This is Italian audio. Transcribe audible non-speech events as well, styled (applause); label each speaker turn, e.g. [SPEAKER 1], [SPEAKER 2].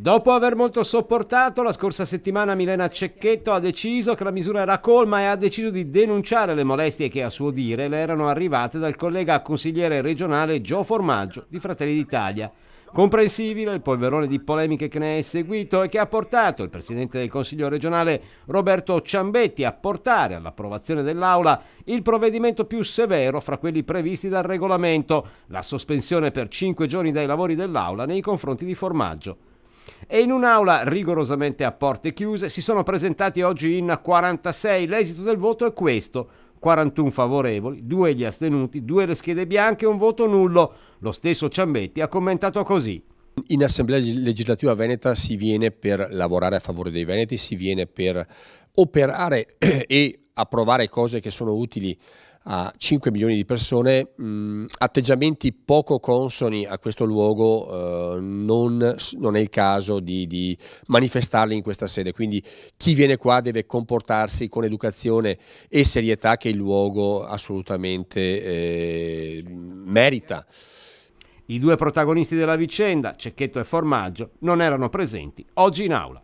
[SPEAKER 1] Dopo aver molto sopportato, la scorsa settimana Milena Cecchetto ha deciso che la misura era colma e ha deciso di denunciare le molestie che a suo dire le erano arrivate dal collega consigliere regionale Gio Formaggio di Fratelli d'Italia. Comprensibile il polverone di polemiche che ne è seguito e che ha portato il presidente del Consiglio regionale Roberto Ciambetti a portare all'approvazione dell'Aula il provvedimento più severo fra quelli previsti dal regolamento, la sospensione per cinque giorni dai lavori dell'Aula nei confronti di Formaggio. E in un'aula rigorosamente a porte chiuse si sono presentati oggi in 46. L'esito del voto è questo. 41 favorevoli, 2 gli astenuti, 2 le schede bianche
[SPEAKER 2] e un voto nullo. Lo stesso Ciambetti ha commentato così. In Assemblea legislativa veneta si viene per lavorare a favore dei veneti, si viene per operare (clears throat) e a provare cose che sono utili a 5 milioni di persone, mh, mm, atteggiamenti poco consoni a questo luogo eh, non, non, è il caso di, di, manifestarli in questa sede, quindi chi viene qua deve comportarsi con educazione e serietà che il luogo assolutamente eh, merita. I due protagonisti della vicenda, Cecchetto e Formaggio, non
[SPEAKER 1] erano presenti oggi in aula.